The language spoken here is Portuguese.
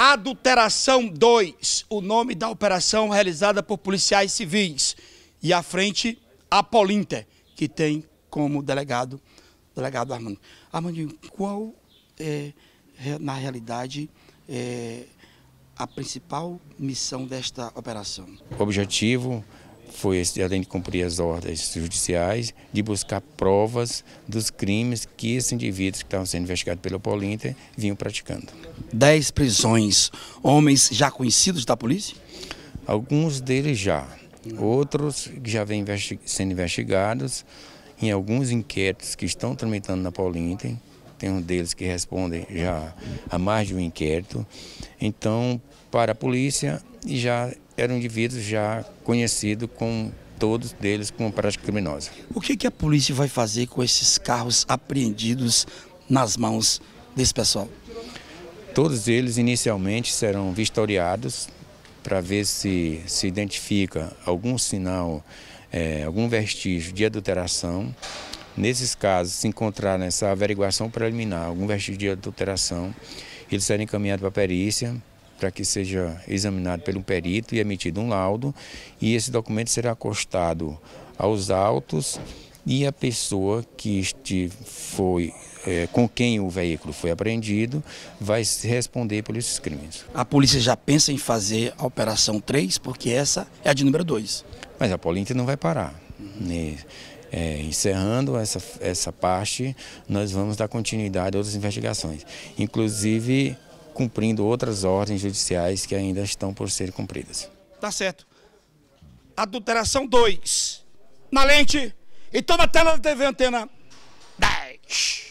Adulteração 2, o nome da operação realizada por policiais civis. E à frente, a Polinter, que tem como delegado, delegado Armando. Armandinho, qual é, na realidade, é, a principal missão desta operação? O objetivo foi, além de cumprir as ordens judiciais, de buscar provas dos crimes que esses indivíduos que estavam sendo investigados pela Polinter vinham praticando. Dez prisões, homens já conhecidos da polícia? Alguns deles já, outros que já vêm sendo investigados em alguns inquéritos que estão tramitando na Polinter, tem um deles que responde já a mais de um inquérito. Então, para a polícia, já era um indivíduo já conhecido com todos deles como prática criminosa. O que, que a polícia vai fazer com esses carros apreendidos nas mãos desse pessoal? Todos eles inicialmente serão vistoriados para ver se se identifica algum sinal, é, algum vestígio de adulteração. Nesses casos, se encontrar nessa averiguação preliminar algum vestígio de adulteração, eles serão encaminhados para a perícia para que seja examinado pelo perito e emitido um laudo, e esse documento será acostado aos autos e a pessoa que este foi é, com quem o veículo foi apreendido vai responder pelos crimes. A polícia já pensa em fazer a operação 3, porque essa é a de número 2. Mas a polícia não vai parar. Uhum. É, encerrando essa, essa parte, nós vamos dar continuidade a outras investigações. Inclusive, cumprindo outras ordens judiciais que ainda estão por ser cumpridas. Tá certo. Adulteração 2. Na lente. toda a tela da TV Antena 10.